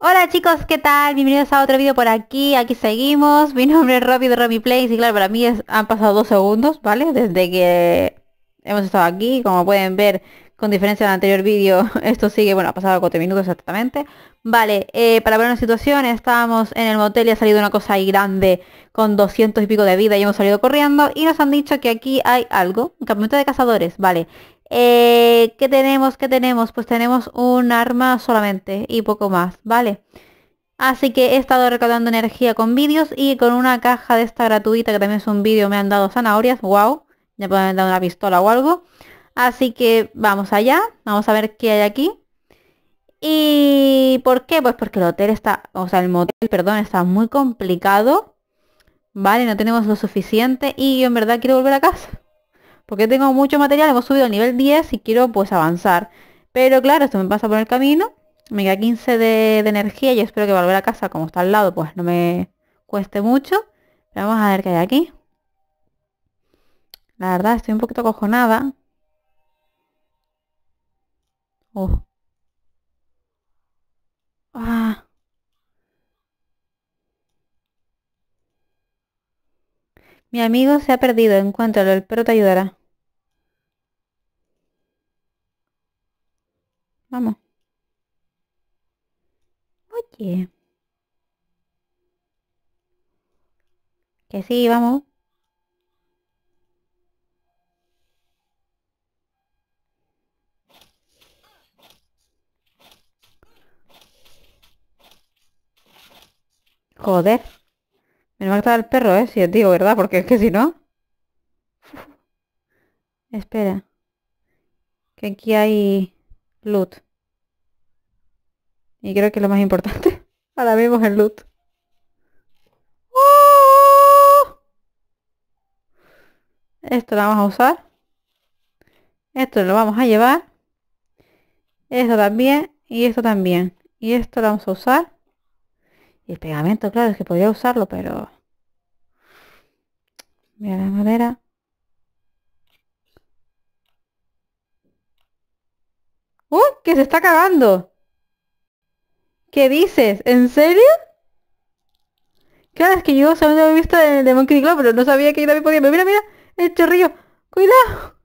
Hola chicos, ¿qué tal? Bienvenidos a otro vídeo por aquí, aquí seguimos Mi nombre es Robbie de Robbie y claro, para mí es, han pasado dos segundos, ¿vale? Desde que hemos estado aquí, como pueden ver, con diferencia del anterior vídeo, esto sigue, bueno, ha pasado cuatro minutos exactamente Vale, eh, para ver una situación, estábamos en el motel y ha salido una cosa ahí grande con 200 y pico de vida y hemos salido corriendo Y nos han dicho que aquí hay algo, un campamento de cazadores, vale eh, ¿Qué tenemos? ¿Qué tenemos? Pues tenemos un arma solamente y poco más, ¿vale? Así que he estado recaudando energía con vídeos y con una caja de esta gratuita que también es un vídeo me han dado zanahorias, wow, ya pueden dar una pistola o algo. Así que vamos allá, vamos a ver qué hay aquí. ¿Y por qué? Pues porque el hotel está, o sea, el motel, perdón, está muy complicado. Vale, no tenemos lo suficiente y yo en verdad quiero volver a casa porque tengo mucho material, hemos subido al nivel 10 y quiero pues avanzar. Pero claro, esto me pasa por el camino, me queda 15 de, energía y espero que volver a casa, como está al lado, pues no me cueste mucho. vamos a ver qué hay aquí. La verdad, estoy un poquito acojonada. ¡Uf! Ah. Mi amigo se ha perdido, encuéntralo, el te ayudará. Vamos. Oye. Que sí, vamos. Joder. Menos mal el perro, ¿eh? Si es digo, ¿verdad? Porque es que si no... Espera. Que aquí hay loot. Y creo que lo más importante. Ahora es el loot. ¡Oh! Esto lo vamos a usar. Esto lo vamos a llevar. Esto también. Y esto también. Y esto lo vamos a usar. Y el pegamento, claro, es que podría usarlo, pero... Mira la madera. ¡Uh! ¡Que se está cagando! ¿Qué dices? ¿En serio? Claro, es que yo solamente había visto el de Monkey pero no sabía que yo también podía. mira, mira, el chorrillo. ¡Cuidado!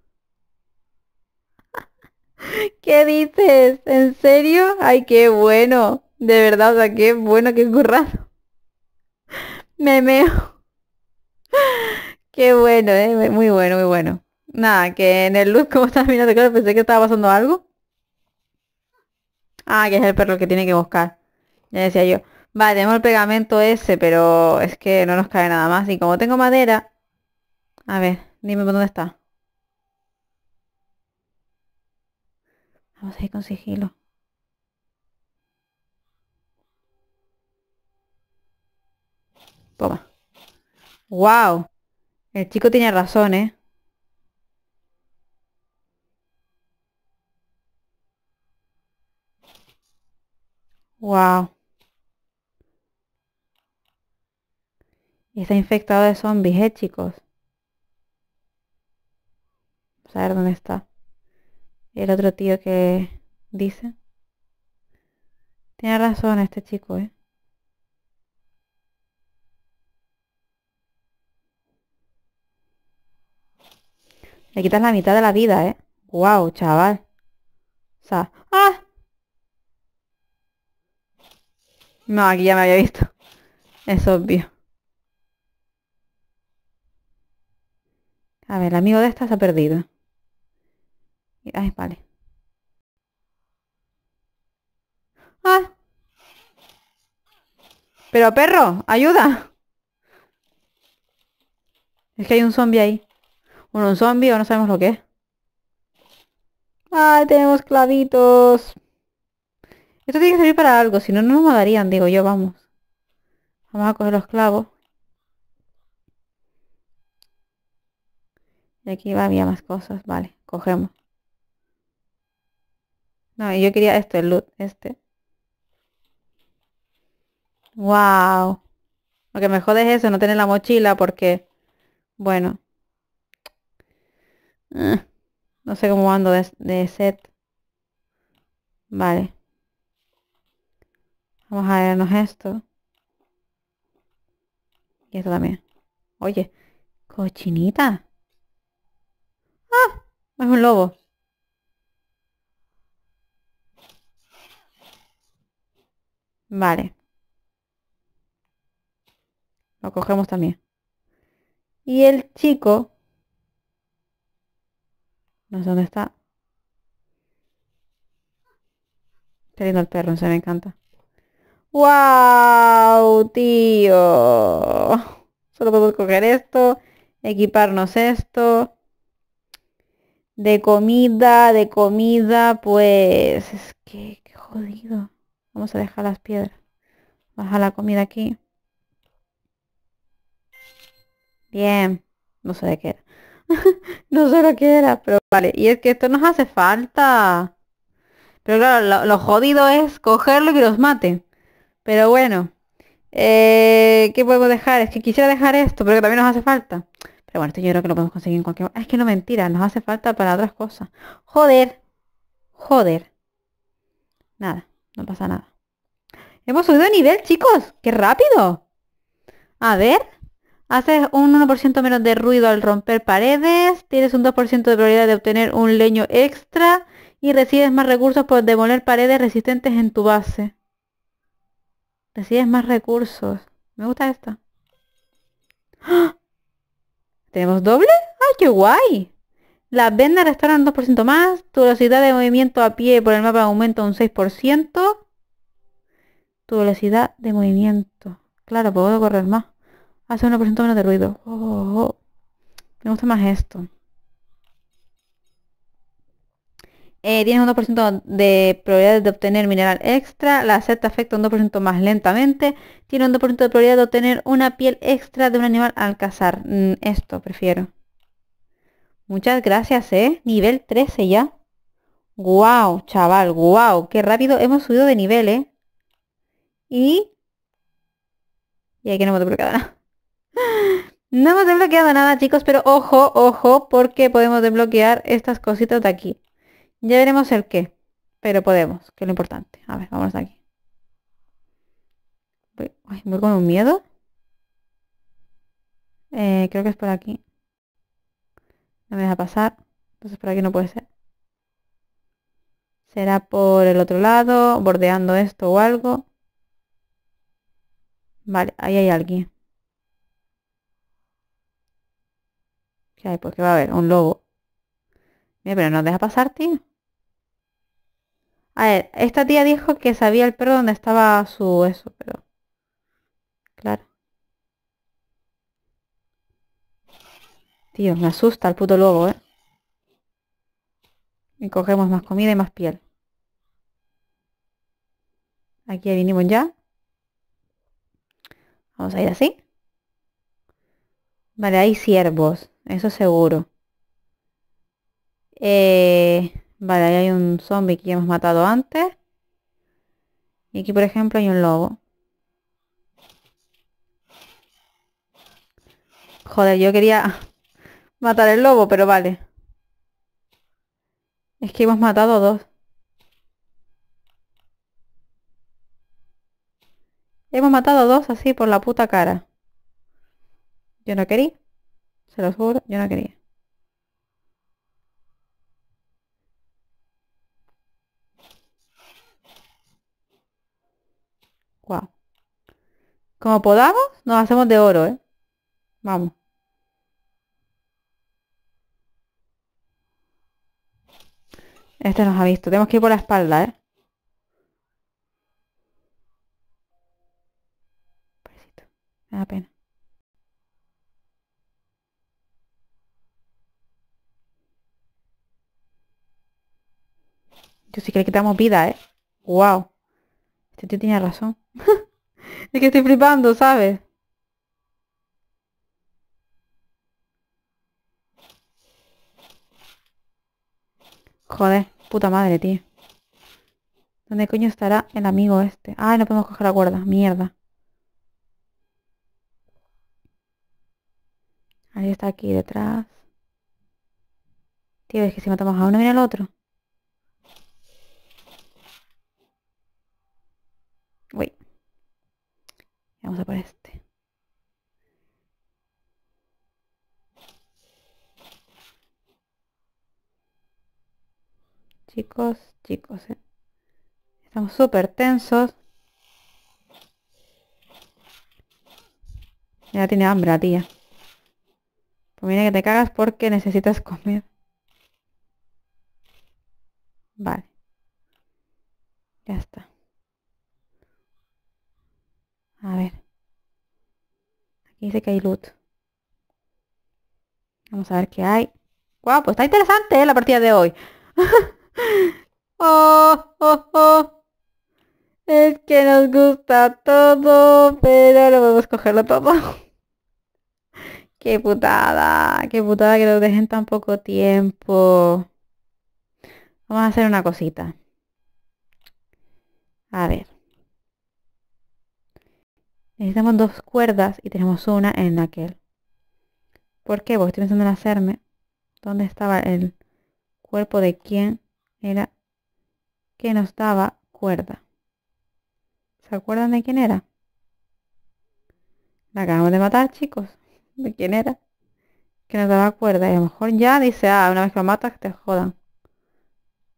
¿Qué dices? ¿En serio? ¡Ay, qué bueno! De verdad, o sea, qué bueno, qué currado. Me meo. Qué bueno, eh. Muy bueno, muy bueno. Nada, que en el luz, como estaba mirando, claro, pensé que estaba pasando algo. Ah, que es el perro que tiene que buscar. Ya decía yo. Vale, tenemos el pegamento ese, pero es que no nos cae nada más. Y como tengo madera... A ver, dime por dónde está. Vamos a ir con sigilo. Toma. ¡Wow! El chico tiene razón, ¿eh? Wow. está infectado de zombies, ¿eh, chicos? a ver dónde está. El otro tío que dice. Tiene razón este chico, ¿eh? Le quitas la mitad de la vida, ¿eh? Wow, chaval. O sea, No, aquí ya me había visto. Es obvio. A ver, el amigo de esta se ha perdido. Ay, vale. Ah. Pero perro, ayuda. Es que hay un zombie ahí. Bueno, un zombie o no sabemos lo que es. ¡Ay, tenemos clavitos. Esto tiene que servir para algo, si no, no nos darían, digo yo, vamos. Vamos a coger los clavos. Y aquí va, había más cosas, vale, cogemos. No, yo quería esto, el loot, este. Wow. Lo que mejor es eso, no tener la mochila porque, bueno. Eh, no sé cómo ando de, de set. Vale. Vamos a vernos esto. Y esto también. Oye, cochinita. ¡Ah! Es un lobo. Vale. Lo cogemos también. Y el chico... No sé dónde está. Está al el perro, se me encanta. ¡Wow, tío! Solo podemos coger esto, equiparnos esto. De comida, de comida, pues... Es que, qué jodido. Vamos a dejar las piedras. Baja la comida aquí. Bien. No sé de qué no sé lo que era, pero vale. Y es que esto nos hace falta. Pero claro, lo, jodido es cogerlo y que los mate. Pero bueno, eh, ¿qué podemos dejar? Es que quisiera dejar esto, pero que también nos hace falta. Pero bueno, esto yo creo que lo podemos conseguir en cualquier... es que no mentira, nos hace falta para otras cosas. Joder, joder. Nada, no pasa nada. Hemos subido de nivel, chicos. ¡Qué rápido! A ver. Haces un 1% menos de ruido al romper paredes. Tienes un 2% de probabilidad de obtener un leño extra. Y recibes más recursos por demoler paredes resistentes en tu base. Recibes más recursos. Me gusta esta. ¿Tenemos doble? ¡Ay, qué guay! Las vendas restauran 2% más. Tu velocidad de movimiento a pie por el mapa aumenta un 6%. Tu velocidad de movimiento. Claro, puedo correr más. Hace 1% menos de ruido. Oh, oh, oh. Me gusta más esto. eh, tienes un 2% de probabilidad de obtener mineral extra, la seta afecta un 2% más lentamente, tiene un 2% de probabilidad de obtener una piel extra de un animal al cazar. Mm, esto prefiero. Muchas gracias, ¿eh? Nivel 13 ya. ¡Guau, chaval! ¡Guau! ¡Qué rápido hemos subido de nivel, eh! Y... Y aquí no hemos desbloqueado nada. No hemos desbloqueado nada, chicos, pero ojo, ojo, porque podemos desbloquear estas cositas de aquí. Ya veremos el qué, pero podemos, que es lo importante. A ver, vamos aquí. Voy, ay, con un miedo. Eh, creo que es por aquí. No me deja pasar. Entonces por aquí no puede ser. Será por el otro lado, bordeando esto o algo. Vale, ahí hay alguien. ¿Qué hay? Porque pues va a haber un lobo. Mira, pero no deja pasar, tío. A ver, esta tía dijo que sabía el perro donde estaba su eso, pero... Claro. Tío, me asusta el puto lobo, ¿eh? Y cogemos más comida y más piel. Aquí ya vinimos ya. Vamos a ir así. Vale, hay ciervos, eso seguro. Eh, Vale, ahí hay un zombie que hemos matado antes. Y aquí, por ejemplo, hay un lobo. Joder, yo quería matar el lobo, pero vale. Es que hemos matado dos. Hemos matado dos así por la puta cara. Yo no quería. Se lo juro, yo no quería. Como podamos, nos hacemos de oro, ¿eh? Vamos. Este nos ha visto. Tenemos que ir por la espalda, ¿eh? Me da pena. Yo sí que le quitamos vida, ¿eh? ¡Wow! Este tío tenía razón. Es que estoy flipando, ¿sabes? Joder, puta madre, tío. ¿Dónde coño estará el amigo este? Ah, no podemos coger la cuerda. Mierda. Ahí está aquí detrás. Tío, es que si matamos a uno, viene el otro. Vamos a por este. Chicos, chicos, eh. estamos súper tensos. Ya tiene hambre tía. Pues mira que te cagas porque necesitas comer. Vale. Ya está. A ver. Aquí dice que hay loot. Vamos a ver qué hay. Guau, pues está interesante eh, la partida de hoy. oh, oh, oh. Es que nos gusta todo, pero no podemos cogerlo todo. qué putada, qué putada que nos dejen tan poco tiempo. Vamos a hacer una cosita. A ver. Necesitamos dos cuerdas y tenemos una en aquel. ¿Por qué? Porque estoy pensando en hacerme. ¿Dónde estaba el cuerpo de quién era que nos daba cuerda? ¿Se acuerdan de quién era? La acabamos de matar, chicos. ¿De quién era? Que nos daba cuerda. Y a lo mejor ya dice, ah, una vez que lo matas, te jodan.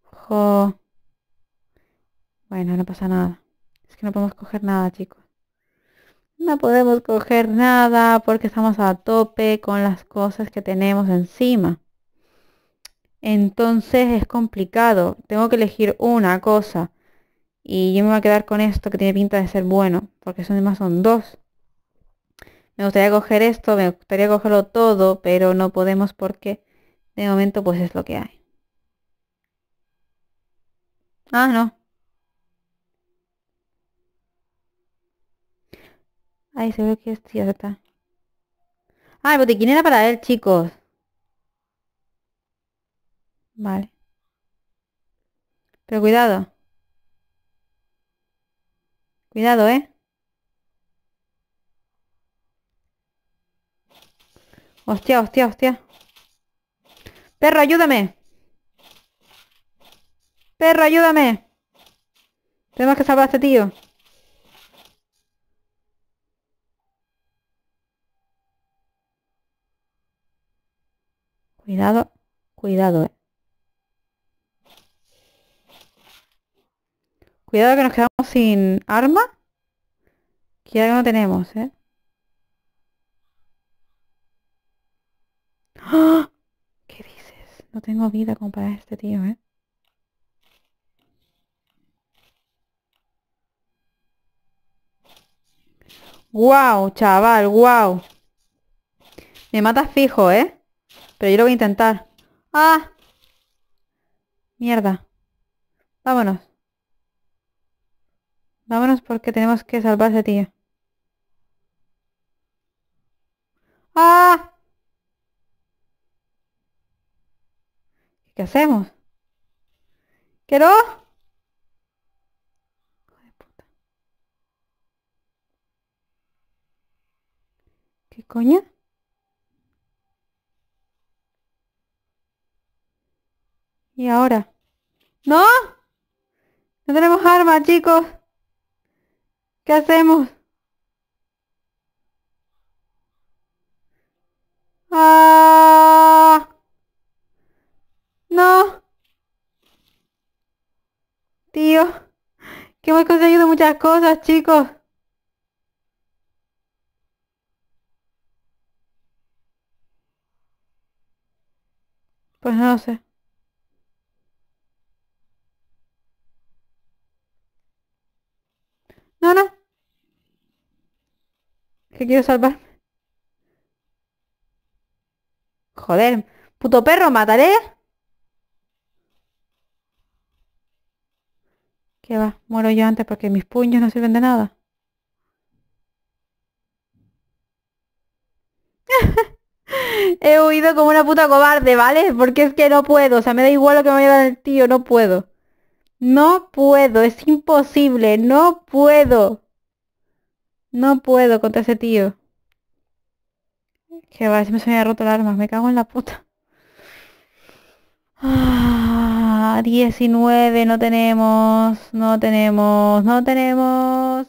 Jo. Bueno, no pasa nada. Es que no podemos coger nada, chicos. No podemos coger nada porque estamos a tope con las cosas que tenemos encima. Entonces es complicado. Tengo que elegir una cosa. Y yo me voy a quedar con esto que tiene pinta de ser bueno. Porque son además son dos. Me gustaría coger esto, me gustaría cogerlo todo, pero no podemos porque de momento pues es lo que hay. Ah, no. se ve que Ah, el botiquín era para él, chicos. Vale. Pero cuidado. Cuidado, ¿eh? Hostia, hostia, hostia. Perro, ayúdame. Perro, ayúdame. Tenemos que salvar a este tío. Cuidado, cuidado, eh. Cuidado que nos quedamos sin arma. Que ya no tenemos, eh. ¡Ah! ¿Qué dices? No tengo vida como para este tío, eh. Wow, chaval, wow. Me matas fijo, ¿eh? Pero yo lo voy a intentar. ¡Ah! Mierda. Vámonos. Vámonos porque tenemos que salvar a tío. ¡Ah! ¿Qué hacemos? ¿Qué no? ¿Qué coña? ¿Y ahora? ¡No! No tenemos armas, chicos. ¿Qué hacemos? ¡Ah! ¡No! Tío, que hemos conseguido muchas cosas, chicos. Pues no sé. No, Que quiero salvar. Joder. Puto perro, mataré. ¿Qué va? Muero yo antes porque mis puños no sirven de nada. He huido como una puta cobarde, ¿vale? Porque es que no puedo. O sea, me da igual lo que me vaya a el tío, no puedo. No puedo, es imposible, no puedo. No puedo contra ese tío. Que va, se me había roto el arma, me cago en la puta. Ah, 19, no tenemos, no tenemos, no tenemos.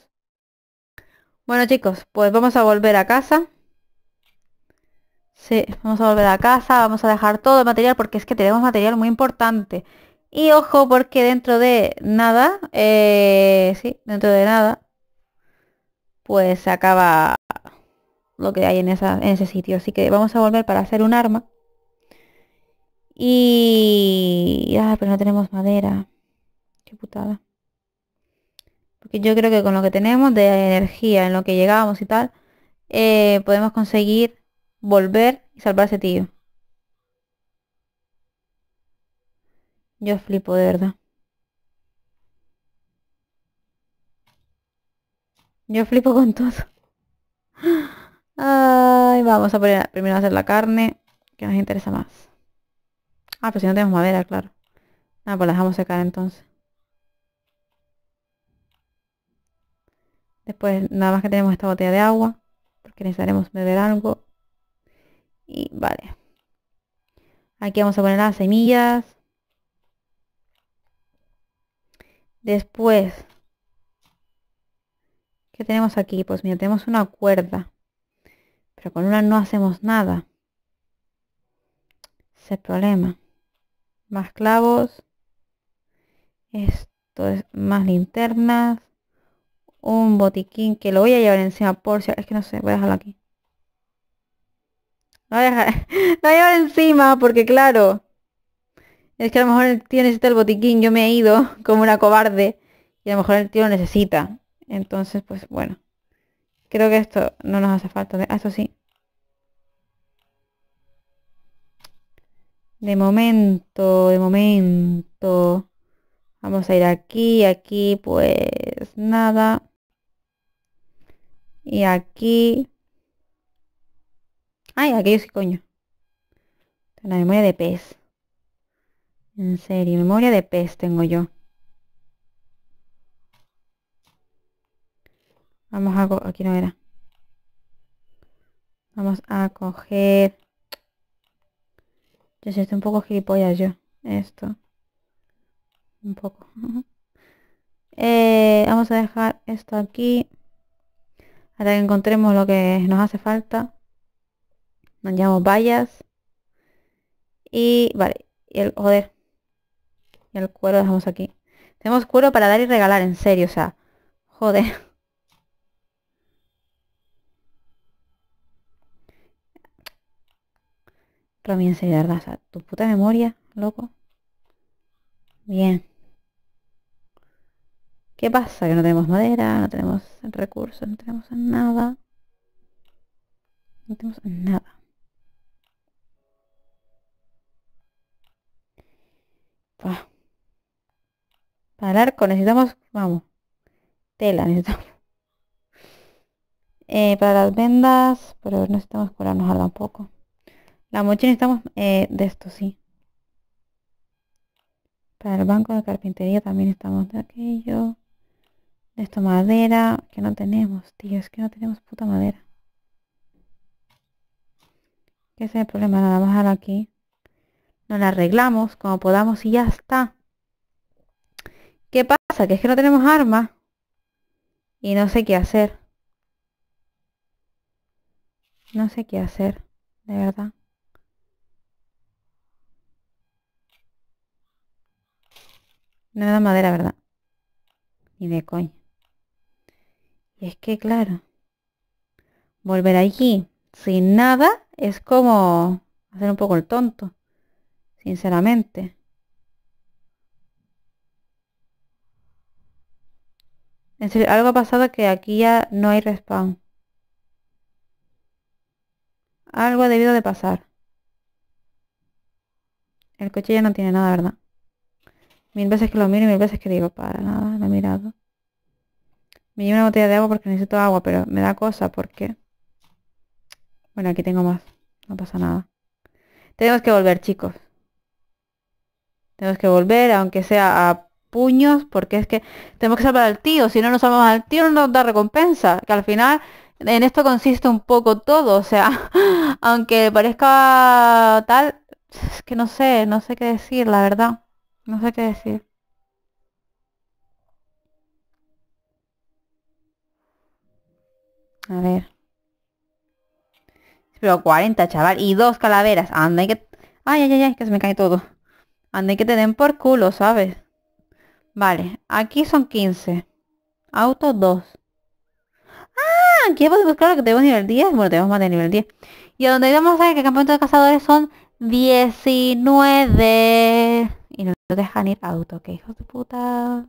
Bueno chicos, pues vamos a volver a casa. Sí, vamos a volver a casa, vamos a dejar todo el material porque es que tenemos material muy importante. Y ojo porque dentro de nada, eh, sí, dentro de nada, pues se acaba lo que hay en, esa, en ese sitio. Así que vamos a volver para hacer un arma. Y... Ah, pero no tenemos madera. Qué putada. Porque yo creo que con lo que tenemos de energía, en lo que llegábamos y tal, eh, podemos conseguir volver y salvar a ese tío. Yo flipo de verdad. Yo flipo con todo. Ay, vamos a poner, primero a hacer la carne, que nos interesa más. Ah, pero si no tenemos madera, claro. nada, ah, pues la dejamos secar entonces. Después, nada más que tenemos esta botella de agua, porque necesitaremos beber algo. Y vale. Aquí vamos a poner las semillas. Después, ¿qué tenemos aquí? Pues mira, tenemos una cuerda, pero con una no hacemos nada. Ese el problema. Más clavos. Esto es más linternas. Un botiquín que lo voy a llevar encima por si... Es que no sé, voy a dejarlo aquí. No lo voy a llevar encima porque claro, es que a lo mejor el tío necesita el botiquín, yo me he ido como una cobarde y a lo mejor el tío lo necesita. Entonces, pues bueno. Creo que esto no nos hace falta. Ah, esto sí. De momento, de momento. Vamos a ir aquí, aquí, pues nada. Y aquí. Ay, aquello sí, coño. La memoria de pez. En serio, memoria de pez tengo yo. Vamos a... Aquí no era. Vamos a coger... Yo sé, estoy un poco gilipollas yo. Esto. Un poco. Eh, vamos a dejar esto aquí. Hasta que encontremos lo que nos hace falta. Nos llamo vallas. Y... Vale. Y el... Joder el cuero lo dejamos aquí. Tenemos cuero para dar y regalar, en serio, o sea. Joder. Romy, en serio, verdad, tu puta memoria, loco. Bien. ¿Qué pasa? Que no tenemos madera, no tenemos recursos, no tenemos nada. No tenemos nada. Para el arco necesitamos, vamos, tela necesitamos. Eh, para las vendas, pero necesitamos curarnos algo un poco. La mochila necesitamos eh, de esto, sí. Para el banco de carpintería también estamos de aquello. De esto madera, que no tenemos, tío, es que no tenemos puta madera. Qué es el problema, nada más ahora aquí. Nos la arreglamos como podamos y ya está. ¿Qué pasa? Que es que no tenemos armas. Y no sé qué hacer. No sé qué hacer, de verdad. No me da madera, ¿verdad? Ni de coño. Y es que, claro, volver allí sin nada es como hacer un poco el tonto, sinceramente. En algo ha pasado que aquí ya no hay respawn. Algo ha debido de pasar. El coche ya no tiene nada, ¿verdad? Mil veces que lo miro y mil veces que digo, para nada, no he mirado. Me llevo una botella de agua porque necesito agua, pero me da cosa porque... Bueno, aquí tengo más. No pasa nada. Tenemos que volver, chicos. Tenemos que volver, aunque sea a puños porque es que tenemos que salvar al tío, si no nos salvamos al tío no nos da recompensa, que al final en esto consiste un poco todo, o sea, aunque parezca tal, es que no sé, no sé qué decir, la verdad, no sé qué decir. A ver. Pero 40, chaval. Y dos calaveras. Anda, hay que... Ay, ay, ay, que se me cae todo. Anda, hay que te den por culo, ¿sabes? Vale, aquí son 15. Auto 2. Ah, aquí podemos, claro que tenemos nivel 10. Bueno, tenemos más de nivel 10. Y a donde vamos a ver que el campamento de cazadores son 19. Y no dejan ir auto, ¡Qué hijos de puta.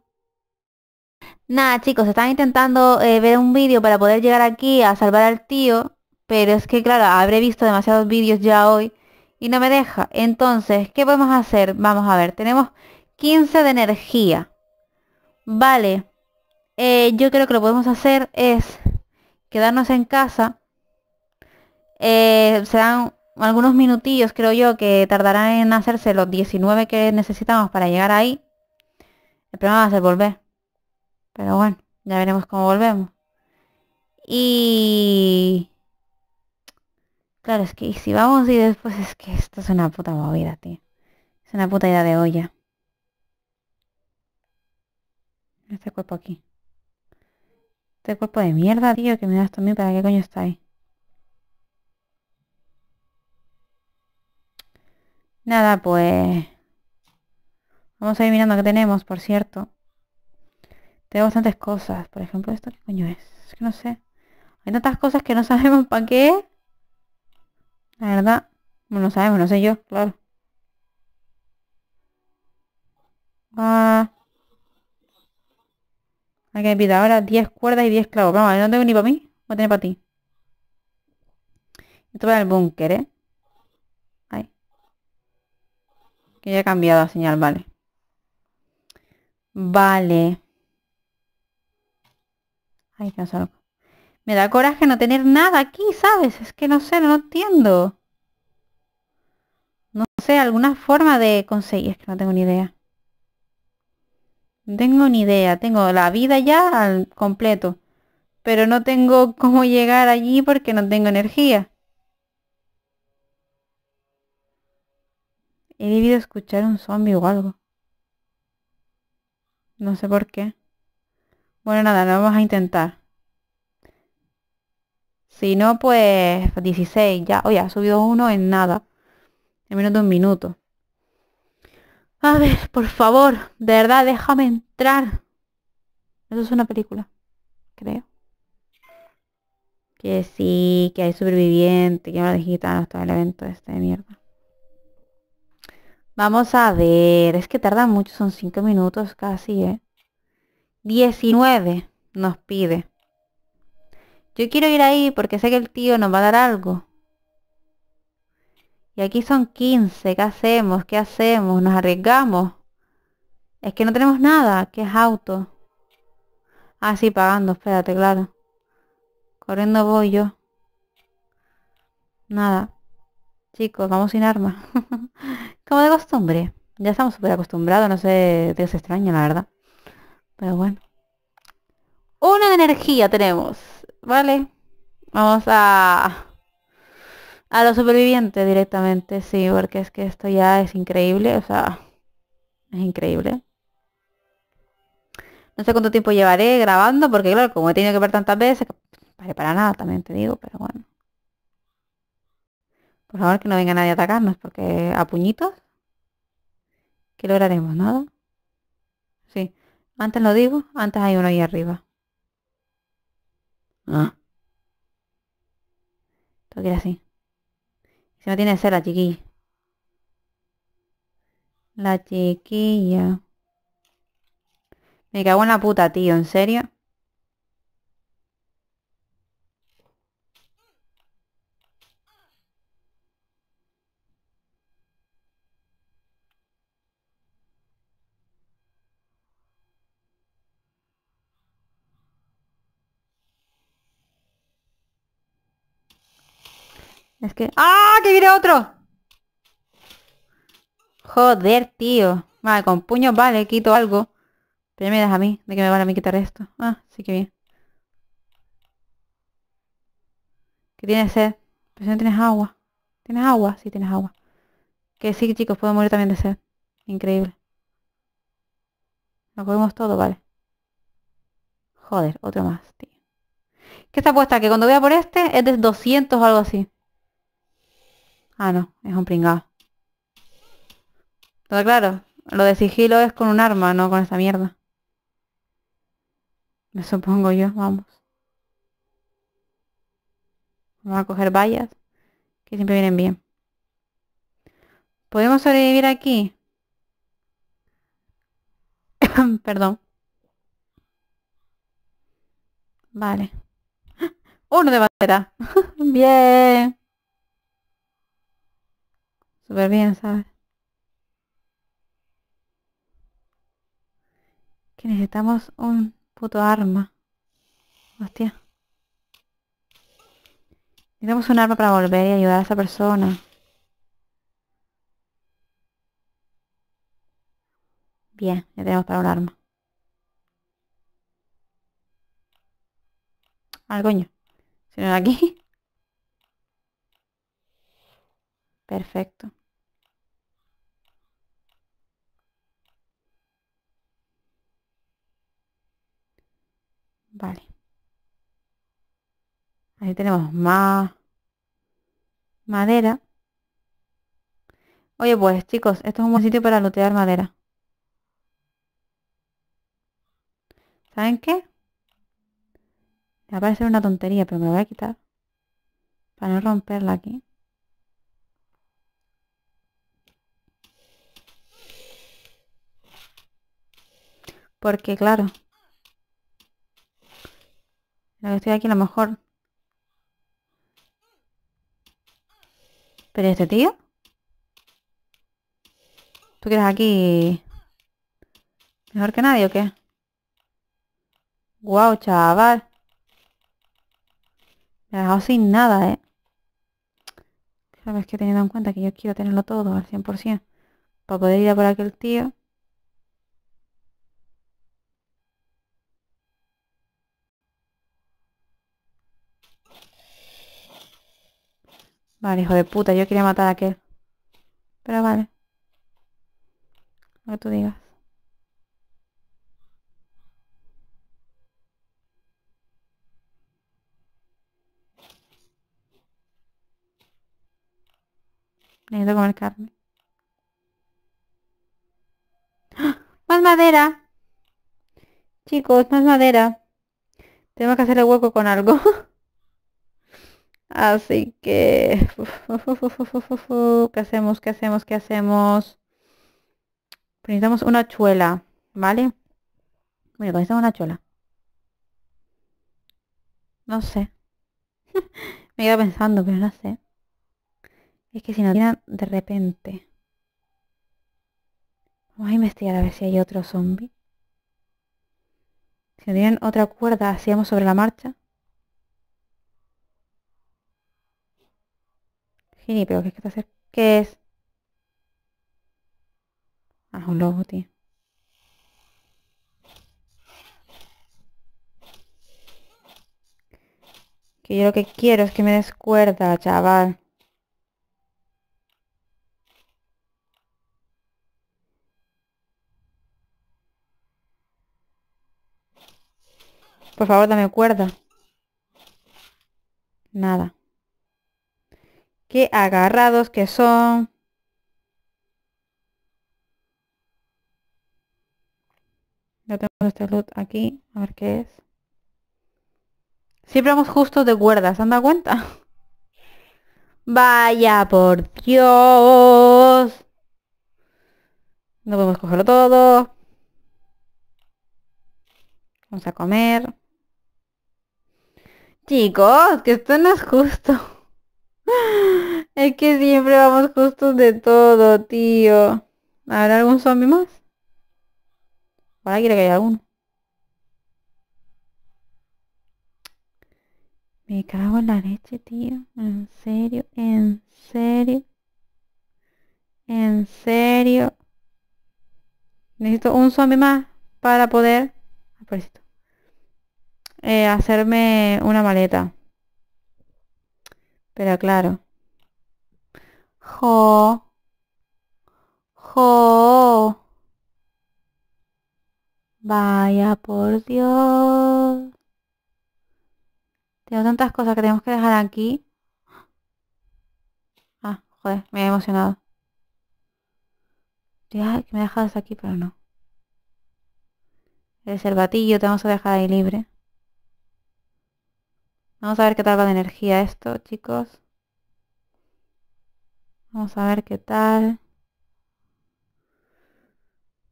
Nada, chicos, están intentando eh, ver un vídeo para poder llegar aquí a salvar al tío. Pero es que, claro, habré visto demasiados vídeos ya hoy y no me deja. Entonces, ¿qué podemos hacer? Vamos a ver, tenemos 15 de energía. Vale, eh, yo creo que lo podemos hacer es quedarnos en casa. Eh, serán algunos minutillos, creo yo, que tardarán en hacerse los 19 que necesitamos para llegar ahí. El problema va a ser volver. Pero bueno, ya veremos cómo volvemos. Y... Claro, es que si vamos y después es que esto es una puta movida, tío. Es una puta idea de olla. Este cuerpo aquí. Este cuerpo de mierda, tío, que me das también. ¿Para qué coño está ahí? Nada, pues... Vamos a ir mirando que tenemos, por cierto. Tengo bastantes cosas. Por ejemplo, ¿esto qué coño es? Es que no sé. Hay tantas cosas que no sabemos para qué. La verdad. No sabemos, no sé yo, claro. Ah... Hay que ahora 10 cuerdas y 10 clavos. Vamos, no tengo ni para mí. Voy a tener para ti. Esto va el búnker, ¿eh? Ahí. Que ya he cambiado la señal, vale. Vale. Ay, qué Me da coraje no tener nada aquí, ¿sabes? Es que no sé, no entiendo. No sé, alguna forma de conseguir. Es que no tengo ni idea tengo ni idea, tengo la vida ya al completo, pero no tengo cómo llegar allí porque no tengo energía. He debido escuchar un zombie o algo. No sé por qué. Bueno, nada, lo vamos a intentar. Si no, pues 16 ya. Oye, ha subido uno en nada. En menos de un minuto. A ver, por favor, de verdad, déjame entrar. Eso es una película, creo. Que sí, que hay superviviente, que ahora de todo el evento este de mierda. Vamos a ver, es que tarda mucho, son cinco minutos casi, ¿eh? 19 nos pide. Yo quiero ir ahí porque sé que el tío nos va a dar algo. Y aquí son 15. ¿Qué hacemos? ¿Qué hacemos? ¿Nos arriesgamos? Es que no tenemos nada. ¿Qué es auto? Ah, sí, pagando. Espérate, claro. Corriendo voy yo. Nada. Chicos, vamos sin armas. Como de costumbre. Ya estamos súper acostumbrados. No sé te extraño extraño, la verdad. Pero bueno. Una de energía tenemos. Vale. Vamos a... A los supervivientes directamente, sí, porque es que esto ya es increíble, o sea, es increíble. No sé cuánto tiempo llevaré grabando, porque claro, como he tenido que ver tantas veces, vale para nada, también te digo, pero bueno. Por favor, que no venga nadie a atacarnos, porque a puñitos, que lograremos nada. Sí, antes lo digo, antes hay uno ahí arriba. Ah. así. Si no tiene que ser la chiquilla. La chiquilla. Me cago en la puta, tío, ¿en serio? Es que... ¡Ah! ¡Que viene otro! Joder, tío. Vale, con puños vale, quito algo. Pero me das a mí. ¿De que me van a quitar esto? Ah, sí que bien. ¿Qué tiene sed. Pero si no tienes agua. ¿Tienes agua? Sí, tienes agua. Que sí, chicos, puedo morir también de sed. Increíble. Lo comemos todo, vale. Joder, otro más, tío. Que está puesta que cuando vea por este es de 200 o algo así. Ah, no, es un pringado. Pero claro, lo de sigilo es con un arma, no con esta mierda. Me supongo yo, vamos. Vamos a coger vallas, que siempre vienen bien. ¿Podemos sobrevivir aquí? Perdón. Vale. Uno de bandera. bien súper bien, ¿sabes? Que necesitamos un puto arma. Hostia. Necesitamos un arma para volver y ayudar a esa persona. Bien, ya tenemos para un arma. Al coño. Si no aquí. Perfecto. Vale. Ahí tenemos más madera. Oye, pues chicos, esto es un buen sitio para lotear madera. ¿Saben qué? Me va a parecer una tontería, pero me voy a quitar. Para no romperla aquí. Porque claro, la que estoy aquí a lo mejor. ¿Pero este tío? ¿Tú quieres aquí mejor que nadie o qué? Guau, wow, chaval. Me ha dejado sin nada, ¿eh? sabes que teniendo en cuenta que yo quiero tenerlo todo al 100% para poder ir a por aquel tío. Vale, hijo de puta, yo quería matar a aquel. Pero vale. Lo que tú digas. Necesito comer carne. ¡Ah! ¡Más madera! Chicos, más madera. tengo que hacer el hueco con algo. Así que, ¿qué hacemos? ¿Qué hacemos? ¿Qué hacemos? Pues necesitamos una chuela, ¿vale? Mira, necesitamos una chuela. No sé. Me iba pensando, pero no sé. Es que si no tiran de repente. Vamos a investigar a ver si hay otro zombie. Si nos tienen otra cuerda, hacíamos sobre la marcha. pero ¿qué es que te ¿Qué es? Ah, un lobo, tío. Que yo lo que quiero es que me descuerda chaval. Por favor, dame cuerda. Nada. Qué agarrados que son. Ya tengo este loot aquí. A ver qué es. Siempre vamos justo de cuerdas. anda cuenta? Vaya por Dios. No podemos cogerlo todo. Vamos a comer. Chicos, que esto no es justo. Es que siempre vamos justos de todo, tío. ¿Habrá algún zombie más? ¿Para que haya alguno. Me cago en la leche, tío. En serio, en serio. En serio. Necesito un zombie más para poder ah, eh, hacerme una maleta. Pero claro jo, jo. Vaya por Dios. Tengo tantas cosas que tenemos que dejar aquí. Ah, joder, me he emocionado. Ya, que me hasta aquí, pero no. El batillo, te vamos a dejar ahí libre. Vamos a ver qué tal va de energía esto, chicos. Vamos a ver qué tal.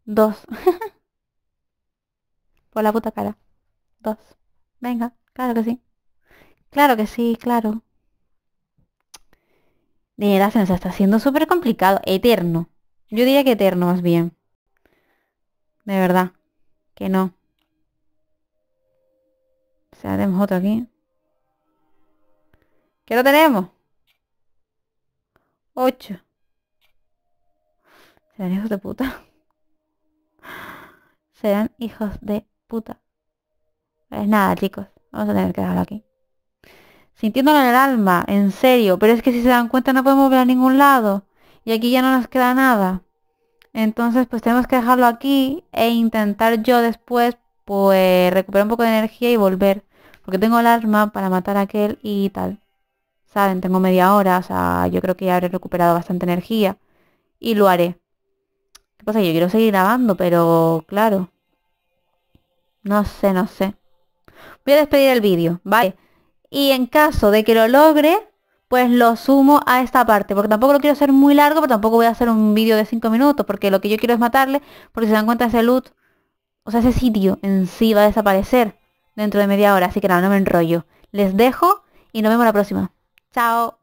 Dos. Por la puta cara. Dos. Venga, claro que sí. Claro que sí, claro. De verdad se nos está haciendo súper complicado. Eterno. Yo diría que eterno más bien. De verdad. Que no. O sea, tenemos otro aquí. ¿Qué lo tenemos? 8. Serán hijos de puta. Serán hijos de puta. es pues nada, chicos. Vamos a tener que dejarlo aquí. Sintiéndolo en el alma, en serio. Pero es que si se dan cuenta no podemos ver a ningún lado. Y aquí ya no nos queda nada. Entonces pues tenemos que dejarlo aquí e intentar yo después pues recuperar un poco de energía y volver. Porque tengo el arma para matar a aquel y tal. ¿saben? Tengo media hora, o sea, yo creo que ya habré recuperado bastante energía y lo haré. ¿Qué pasa? Yo quiero seguir grabando, pero claro. No sé, no sé. Voy a despedir el vídeo, ¿vale? Y en caso de que lo logre, pues lo sumo a esta parte, porque tampoco lo quiero hacer muy largo, pero tampoco voy a hacer un vídeo de 5 minutos, porque lo que yo quiero es matarle, porque se dan cuenta ese loot, o sea, ese sitio en sí va a desaparecer dentro de media hora, así que nada, no me enrollo. Les dejo y nos vemos la próxima. Ciao!